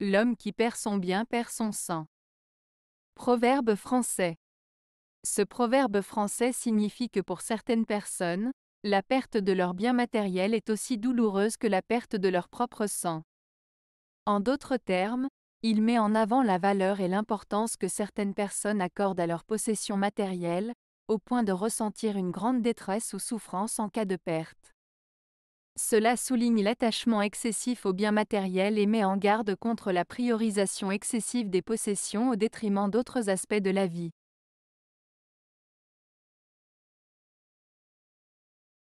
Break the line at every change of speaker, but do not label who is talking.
L'homme qui perd son bien perd son sang. Proverbe français. Ce proverbe français signifie que pour certaines personnes, la perte de leur bien matériel est aussi douloureuse que la perte de leur propre sang. En d'autres termes, il met en avant la valeur et l'importance que certaines personnes accordent à leur possession matérielle, au point de ressentir une grande détresse ou souffrance en cas de perte. Cela souligne l'attachement excessif aux biens matériels et met en garde contre la priorisation excessive des possessions au détriment d'autres aspects de la vie.